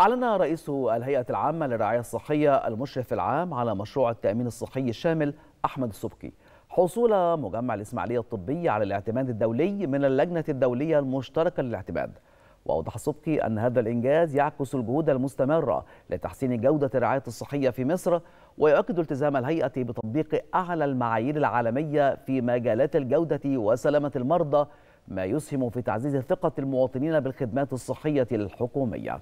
أعلن رئيس الهيئة العامة للرعاية الصحية المشرف العام على مشروع التأمين الصحي الشامل أحمد السبكي حصول مجمع الإسماعيلية الطبي على الاعتماد الدولي من اللجنة الدولية المشتركة للاعتماد وأوضح السبكي أن هذا الإنجاز يعكس الجهود المستمرة لتحسين جودة الرعاية الصحية في مصر ويؤكد التزام الهيئة بتطبيق أعلى المعايير العالمية في مجالات الجودة وسلامة المرضى ما يسهم في تعزيز ثقة المواطنين بالخدمات الصحية الحكومية